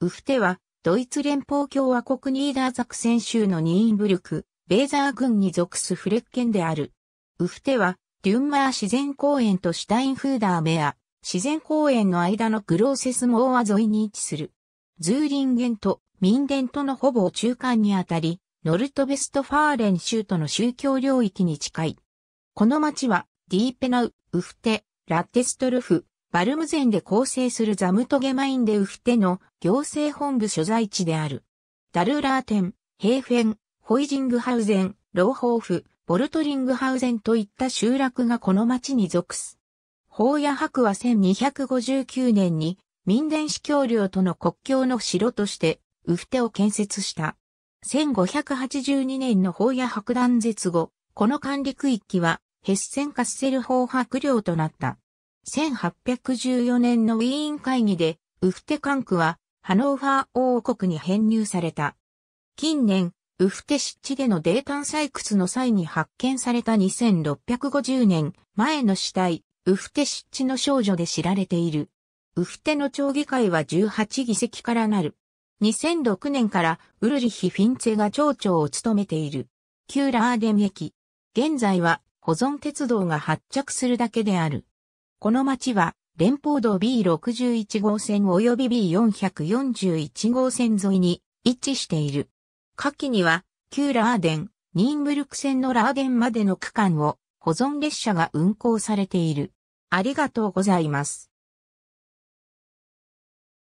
ウフテは、ドイツ連邦共和国ニーダーザクセン州のニーンブルク、ベーザー郡に属すフレッケンである。ウフテは、デュンマー自然公園とシュタインフーダーメア、自然公園の間のグローセスモーア沿いに位置する。ズーリンゲンとミンデンとのほぼ中間にあたり、ノルトベストファーレン州との宗教領域に近い。この町は、ディーペナウ、ウフテ、ラッテストルフ、バルムゼンで構成するザムトゲマインデウフテの行政本部所在地である。ダルーラーテン、ヘーフェン、ホイジングハウゼン、ローホーフ、ボルトリングハウゼンといった集落がこの町に属す。法ヤ博は1259年に民伝司教領との国境の城としてウフテを建設した。1582年の法ヤ博断絶後、この管理区域はヘッセンカッセル法白領となった。1814年のウィーン会議で、ウフテ管区は、ハノーファー王国に編入された。近年、ウフテ湿地での泥炭採掘の際に発見された2650年前の死体、ウフテ湿地の少女で知られている。ウフテの町議会は18議席からなる。2006年からウルリヒ・フィンツェが町長を務めている。キューラーデン駅。現在は保存鉄道が発着するだけである。この町は、連邦道 B61 号線及び B441 号線沿いに位置している。下記には、旧ラーデン、ニーンブルク線のラーデンまでの区間を保存列車が運行されている。ありがとうございます。